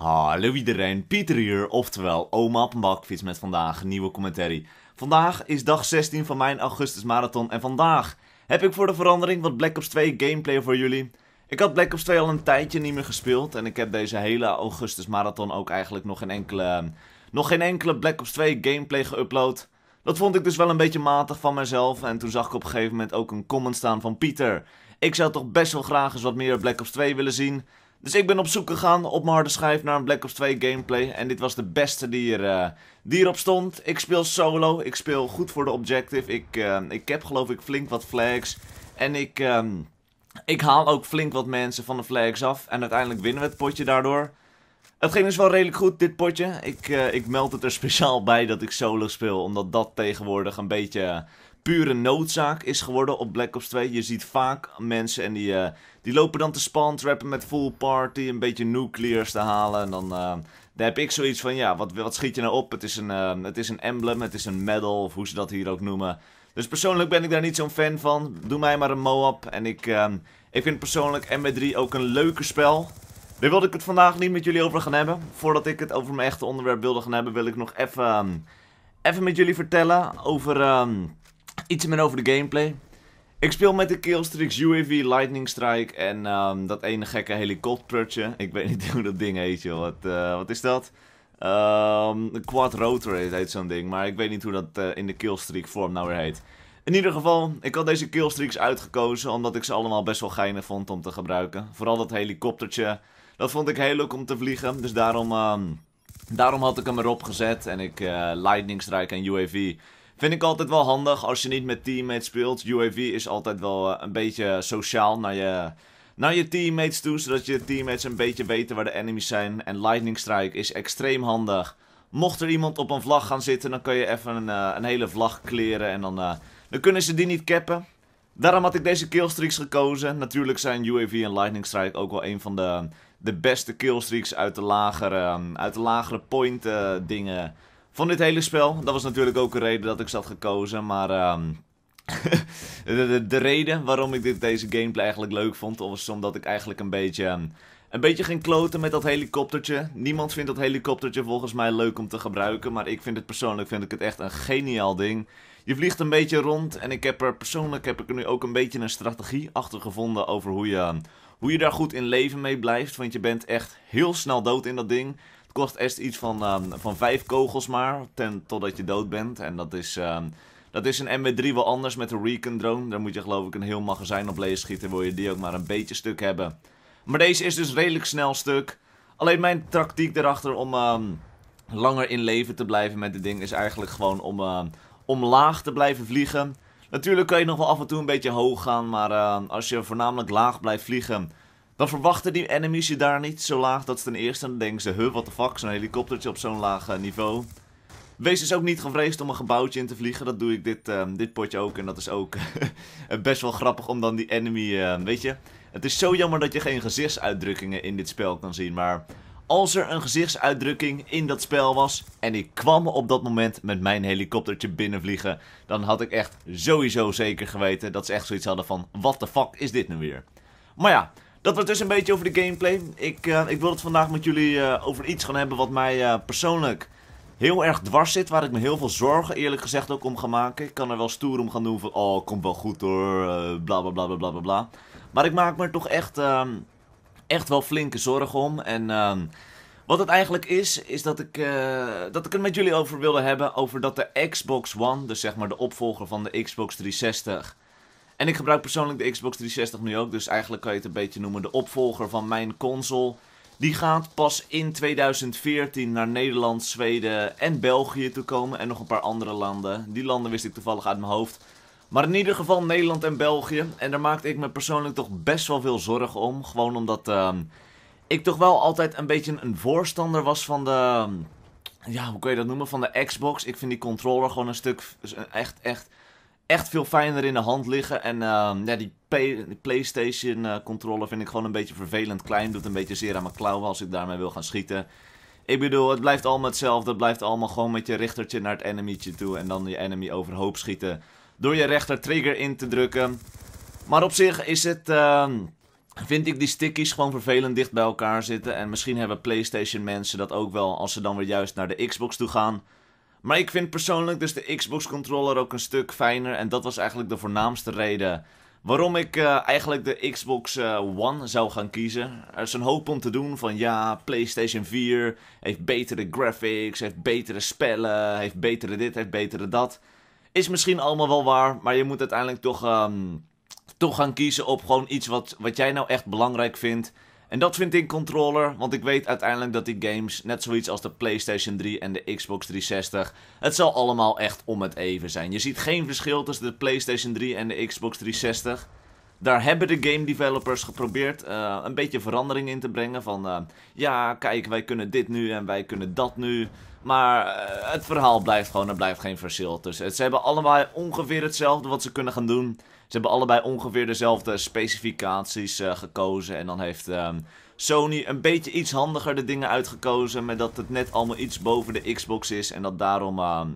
Hallo iedereen, Pieter hier, oftewel oma op met vandaag een nieuwe commentary. Vandaag is dag 16 van mijn augustus marathon en vandaag heb ik voor de verandering wat Black Ops 2 gameplay voor jullie. Ik had Black Ops 2 al een tijdje niet meer gespeeld en ik heb deze hele augustus marathon ook eigenlijk nog enkele, nog geen enkele Black Ops 2 gameplay geüpload. Dat vond ik dus wel een beetje matig van mezelf en toen zag ik op een gegeven moment ook een comment staan van Pieter. Ik zou toch best wel graag eens wat meer Black Ops 2 willen zien. Dus ik ben op zoek gegaan op mijn harde schijf naar een Black Ops 2 gameplay. En dit was de beste die, er, eh, die erop stond. Ik speel solo, ik speel goed voor de objective. Ik, eh, ik heb geloof ik flink wat flags. En ik, ehm, ik haal ook flink wat mensen van de flags af. En uiteindelijk winnen we het potje daardoor. Het ging dus wel redelijk goed, dit potje. Ik, eh, ik meld het er speciaal bij dat ik solo speel. Omdat dat tegenwoordig een beetje pure noodzaak is geworden op Black Ops 2. Je ziet vaak mensen en die, eh, die lopen dan te trappen met full party, een beetje nuclears te halen. En dan eh, daar heb ik zoiets van, ja, wat, wat schiet je nou op? Het is, een, eh, het is een emblem, het is een medal, of hoe ze dat hier ook noemen. Dus persoonlijk ben ik daar niet zo'n fan van. Doe mij maar een Moab. En ik, ehm, ik vind persoonlijk MW3 ook een leuke spel. Daar wilde ik het vandaag niet met jullie over gaan hebben. Voordat ik het over mijn echte onderwerp wilde gaan hebben, wil ik nog even... Ehm, even met jullie vertellen over ehm, iets meer over de gameplay. Ik speel met de Killstreaks UAV Lightning Strike en ehm, dat ene gekke helikoptertje. Ik weet niet hoe dat ding heet, joh. Wat, eh, wat is dat? Um, ehm, quad Rotor heet, zo'n ding, maar ik weet niet hoe dat eh, in de Killstreak vorm nou weer heet. In ieder geval, ik had deze Killstreaks uitgekozen omdat ik ze allemaal best wel geinig vond om te gebruiken. Vooral dat helikoptertje, dat vond ik heel leuk om te vliegen, dus daarom, ehm, daarom had ik hem erop gezet. En ik eh, Lightning Strike en UAV Vind ik altijd wel handig als je niet met teammates speelt. UAV is altijd wel eh, een beetje sociaal naar je, naar je teammates toe. Zodat je teammates een beetje weten waar de enemies zijn. En Lightning Strike is extreem handig. Mocht er iemand op een vlag gaan zitten, dan kan je even een, eh, een hele vlag kleren. En dan, eh, dan kunnen ze die niet cappen. Daarom had ik deze killstreaks gekozen. Natuurlijk zijn UAV en Lightning Strike ook wel een van de, de beste killstreaks uit de lagere, ehm, uit de lagere point dingen van dit hele spel. Dat was natuurlijk ook een reden dat ik ze had gekozen, maar... Ehm, de, reden waarom ik dit, deze gameplay eigenlijk leuk vond, was omdat ik eigenlijk een beetje... Ehm, een beetje ging kloten met dat helikoptertje. Niemand vindt dat helikoptertje volgens mij leuk om te gebruiken. Maar ik vind het persoonlijk vind ik het echt een geniaal ding. Je vliegt een beetje rond. En ik heb er persoonlijk heb ik er nu ook een beetje een strategie achter gevonden over hoe je, ehm, hoe je daar goed in leven mee blijft. Want je bent echt heel snel dood in dat ding. Het kost echt iets van, um, van vijf kogels maar, ten, totdat je dood bent. En dat is, ehm, dat is een MW3 wel anders met een Recon drone. Daar moet je geloof ik een heel magazijn op lezen schieten, wil je die ook maar een beetje stuk hebben. Maar deze is dus redelijk snel stuk. Alleen mijn tactiek erachter om ehm, langer in leven te blijven met dit ding is eigenlijk gewoon om, uh, omlaag te blijven vliegen. Natuurlijk kan je nog wel af en toe een beetje hoog gaan, maar als je voornamelijk laag blijft vliegen dan verwachten die enemies je daar niet zo laag. Dat is ten eerste. dan denken ze, huh, what the fuck, zo'n helikoptertje op zo'n laag eh, niveau. Wees dus ook niet gevreesd om een gebouwtje in te vliegen. Dat doe ik dit, eh, dit potje ook. En dat is ook best wel grappig om dan die enemy... Eh, weet je, het is zo jammer dat je geen gezichtsuitdrukkingen in dit spel kan zien. Maar als er een gezichtsuitdrukking in dat spel was... en ik kwam op dat moment met mijn helikoptertje binnenvliegen... dan had ik echt sowieso zeker geweten dat ze echt zoiets hadden van... wat de fuck is dit nu weer? Maar ja, dat was dus een beetje over de gameplay. Ik, uh, ik wil het vandaag met jullie eh, over iets gaan hebben wat mij eh, persoonlijk heel erg dwars zit. Waar ik me heel veel zorgen eerlijk gezegd ook om ga maken. Ik kan er wel stoer om gaan doen van oh komt wel goed hoor, bla bla bla bla bla bla. Maar ik maak me er toch echt, ehm, echt wel flinke zorgen om. En ehm, wat het eigenlijk is, is dat ik, dat ik het met jullie over wilde hebben. Over dat de Xbox One, dus zeg maar de opvolger van de Xbox 360 en ik gebruik persoonlijk de Xbox 360 nu ook, dus eigenlijk kan je het een beetje noemen de opvolger van mijn console. Die gaat pas in 2014 naar Nederland, Zweden en België toe komen. En nog een paar andere landen. Die landen wist ik toevallig uit mijn hoofd. Maar in ieder geval Nederland en België. En daar maakte ik me persoonlijk toch best wel veel zorgen om. Gewoon omdat ehm, ik toch wel altijd een beetje een voorstander was van de. Ehm, ja, hoe kun je dat noemen? Van de Xbox. Ik vind die controller gewoon een stuk. Echt, echt echt veel fijner in de hand liggen. En ehm, ja, die, PlayStation uh, controller vind ik gewoon een beetje vervelend klein. Doet een beetje zeer aan mijn klauwen als ik daarmee wil gaan schieten. Ik bedoel, het blijft allemaal hetzelfde. Het blijft allemaal gewoon met je richtertje naar het enemietje toe. En dan je enemy overhoop schieten. Door je rechter trigger in te drukken. Maar op zich is het... Ehm, vind ik die stickies gewoon vervelend dicht bij elkaar zitten. En misschien hebben PlayStation mensen dat ook wel als ze dan weer juist naar de Xbox toe gaan. Maar ik vind persoonlijk dus de Xbox controller ook een stuk fijner. En dat was eigenlijk de voornaamste reden waarom ik eh, eigenlijk de Xbox eh, One zou gaan kiezen. Er is een hoop om te doen van ja, PlayStation 4 heeft betere graphics, heeft betere spellen, heeft betere dit, heeft betere dat. Is misschien allemaal wel waar, maar je moet uiteindelijk toch, ehm, toch gaan kiezen op gewoon iets wat, wat jij nou echt belangrijk vindt. En dat vind ik controller, want ik weet uiteindelijk dat die games, net zoiets als de PlayStation 3 en de Xbox 360, het zal allemaal echt om het even zijn. Je ziet geen verschil tussen de PlayStation 3 en de Xbox 360 daar hebben de game developers geprobeerd eh, een beetje verandering in te brengen. Van eh, ja, kijk, wij kunnen dit nu en wij kunnen dat nu. Maar eh, het verhaal blijft gewoon, er blijft geen verschil tussen. Ze hebben allebei ongeveer hetzelfde wat ze kunnen gaan doen. Ze hebben allebei ongeveer dezelfde specificaties gekozen. En dan heeft ehm, Sony een beetje iets handiger de dingen uitgekozen. Met dat het net allemaal iets boven de Xbox is. En dat daarom ehm,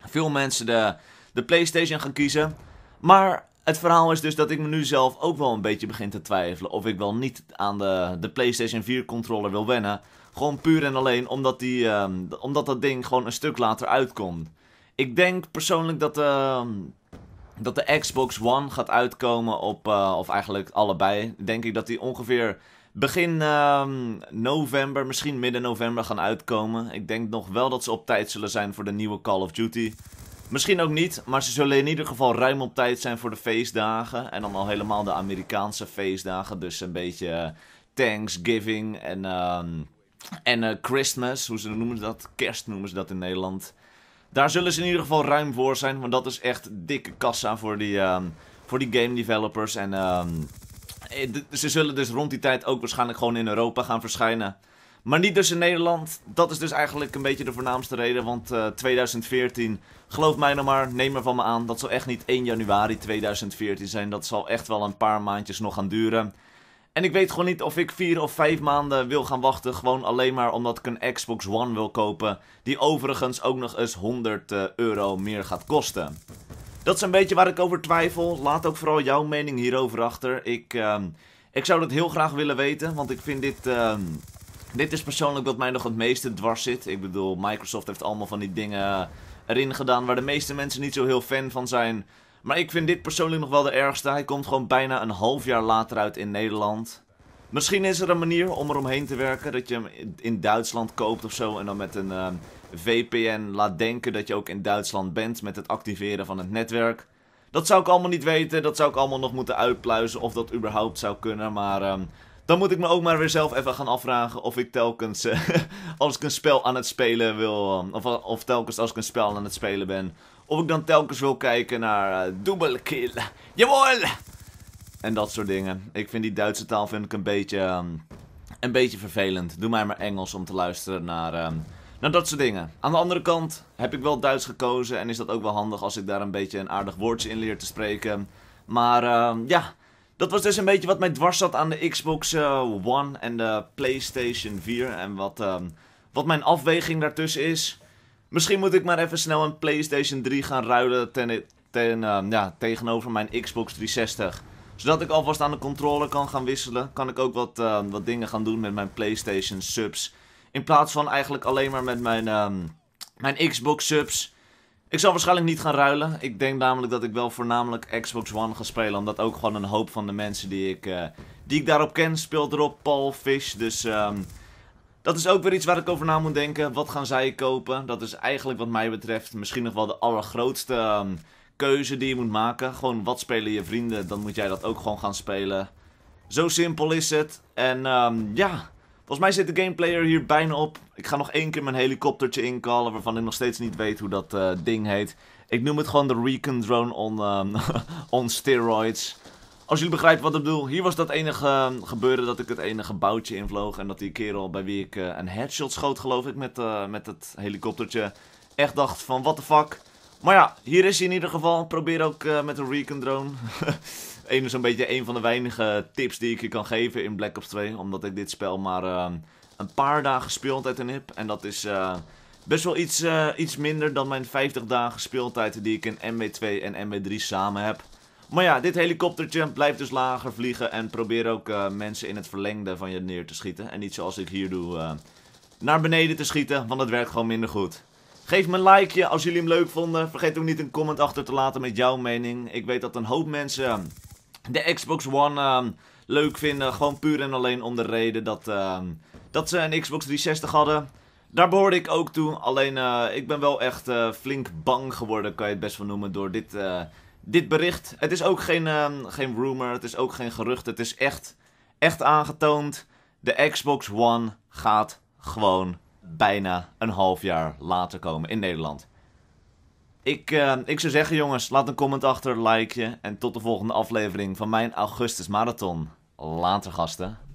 veel mensen de, de PlayStation gaan kiezen. Maar het verhaal is dus dat ik me nu zelf ook wel een beetje begin te twijfelen of ik wel niet aan de, de PlayStation 4 controller wil wennen. Gewoon puur en alleen omdat, die, ehm, omdat dat ding gewoon een stuk later uitkomt. Ik denk persoonlijk dat, uh, dat de Xbox One gaat uitkomen op, eh, of eigenlijk allebei. Denk ik dat die ongeveer begin ehm, november, misschien midden november gaan uitkomen. Ik denk nog wel dat ze op tijd zullen zijn voor de nieuwe Call of Duty. Misschien ook niet, maar ze zullen in ieder geval ruim op tijd zijn voor de feestdagen. En dan al helemaal de Amerikaanse feestdagen. Dus een beetje eh, Thanksgiving en, ehm, en eh, Christmas. Hoe ze noemen dat? Kerst noemen ze dat in Nederland. Daar zullen ze in ieder geval ruim voor zijn. Want dat is echt dikke kassa voor die, ehm, voor die game developers. En ehm, eh, ze zullen dus rond die tijd ook waarschijnlijk gewoon in Europa gaan verschijnen. Maar niet dus in Nederland. Dat is dus eigenlijk een beetje de voornaamste reden. Want 2014, eh, geloof mij nou maar, neem er van me aan. Dat zal echt niet 1 januari 2014 zijn. Dat zal echt wel een paar maandjes nog gaan duren. En ik weet gewoon niet of ik vier of 5 maanden wil gaan wachten. Gewoon alleen maar omdat ik een Xbox One wil kopen. Die overigens ook nog eens 100 eh, euro meer gaat kosten. Dat is een beetje waar ik over twijfel. Laat ook vooral jouw mening hierover achter. Ik, ehm, ik zou dat heel graag willen weten. Want ik vind dit. Ehm, dit is persoonlijk wat mij nog het meeste dwars zit. Ik bedoel, Microsoft heeft allemaal van die dingen erin gedaan waar de meeste mensen niet zo heel fan van zijn. Maar ik vind dit persoonlijk nog wel de ergste. Hij komt gewoon bijna een half jaar later uit in Nederland. Misschien is er een manier om eromheen te werken dat je hem in Duitsland koopt of zo. En dan met een ehm, VPN laat denken dat je ook in Duitsland bent met het activeren van het netwerk. Dat zou ik allemaal niet weten. Dat zou ik allemaal nog moeten uitpluizen of dat überhaupt zou kunnen. Maar ehm, dan moet ik me ook maar weer zelf even gaan afvragen of ik telkens, eh, als ik een spel aan het spelen wil, eh, of, of telkens als ik een spel aan het spelen ben, of ik dan telkens wil kijken naar uh, double kill. Jawel! En dat soort dingen. Ik vind die Duitse taal vind ik een beetje, ehm, een beetje vervelend. Doe mij maar Engels om te luisteren naar, ehm, naar dat soort dingen. Aan de andere kant heb ik wel Duits gekozen en is dat ook wel handig als ik daar een beetje een aardig woordje in leer te spreken. Maar ehm, ja, dat was dus een beetje wat mij dwars zat aan de Xbox eh, One en de PlayStation 4. En wat, ehm, wat mijn afweging daartussen is. Misschien moet ik maar even snel een PlayStation 3 gaan ruilen ten, ten, ehm, ja, tegenover mijn Xbox 360. Zodat ik alvast aan de controller kan gaan wisselen. Kan ik ook wat, ehm, wat dingen gaan doen met mijn PlayStation subs. In plaats van eigenlijk alleen maar met mijn, mijn Xbox subs. Ik zal waarschijnlijk niet gaan ruilen. Ik denk namelijk dat ik wel voornamelijk Xbox One ga spelen. Omdat ook gewoon een hoop van de mensen die ik, eh, die ik daarop ken speelt erop. Paul, Fish. Dus um, dat is ook weer iets waar ik over na moet denken. Wat gaan zij kopen? Dat is eigenlijk wat mij betreft misschien nog wel de allergrootste ehm, keuze die je moet maken. Gewoon wat spelen je vrienden? Dan moet jij dat ook gewoon gaan spelen. Zo simpel is het. En um, ja... Volgens mij zit de gameplayer hier bijna op. Ik ga nog één keer mijn helikoptertje inkallen, waarvan ik nog steeds niet weet hoe dat eh, ding heet. Ik noem het gewoon de Recon Drone on, ehm, on steroids. Als jullie begrijpen wat ik bedoel, hier was dat enige ehm, gebeuren dat ik het enige boutje invloog. En dat die kerel bij wie ik eh, een headshot schoot, geloof ik, met, eh, met het helikoptertje. Echt dacht van, what the fuck. Maar ja, hier is hij in ieder geval. Probeer ook met een Recon Drone. een, zo'n beetje een van de weinige tips die ik je kan geven in Black Ops 2. Omdat ik dit spel maar ehm, een paar dagen speeltijd in heb. En dat is eh, best wel iets, eh, iets minder dan mijn 50 dagen speeltijd die ik in MW2 en MW3 samen heb. Maar ja, dit helikoptertje blijft dus lager vliegen. En probeer ook eh, mensen in het verlengde van je neer te schieten. En niet zoals ik hier doe, naar beneden te schieten. Want dat werkt gewoon minder goed. Geef me een likeje als jullie hem leuk vonden. Vergeet ook niet een comment achter te laten met jouw mening. Ik weet dat een hoop mensen de Xbox One ehm, leuk vinden. Gewoon puur en alleen om de reden dat, ehm, dat ze een Xbox 360 hadden. Daar behoorde ik ook toe. Alleen eh, ik ben wel echt eh, flink bang geworden, kan je het best wel noemen, door dit, eh, dit bericht. Het is ook geen, ehm, geen rumor, het is ook geen gerucht. Het is echt, echt aangetoond. De Xbox One gaat gewoon bijna een half jaar later komen in Nederland. Ik, ehm, ik zou zeggen, jongens, laat een comment achter, like je. En tot de volgende aflevering van mijn Augustus Marathon. Later, gasten.